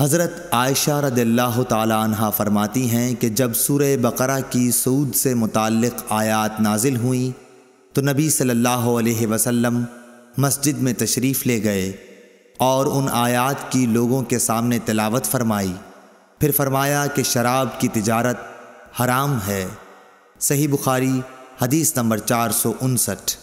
हज़रत आयशा रदल्ला तहा फरमाती हैं कि जब सूर्य बकर की सूद से मुतक़ आयात नाजिल हुई तो नबी सल्लल्लाहु वसम मस्जिद में तशरीफ़ ले गए और उन आयात की लोगों के सामने तलावत फरमाई फिर फरमाया कि शराब की तजारत हराम है सही बुखारी हदीस नंबर चार सौ उनसठ